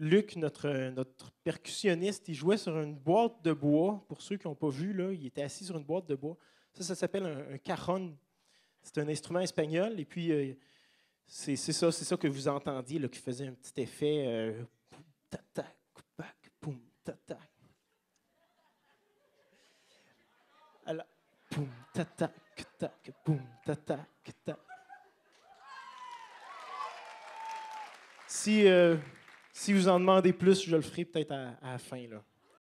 Luc, notre, percussionniste, il jouait sur une boîte de bois. Pour ceux qui n'ont pas vu, là, il était assis sur une boîte de bois. Ça, ça s'appelle un, un C'est un instrument espagnol. Et puis, euh, c'est ça, ça que vous entendiez, là, qui faisait un petit effet. Euh, Alors, poum, Si. Si vous en demandez plus, je le ferai peut-être à, la fin.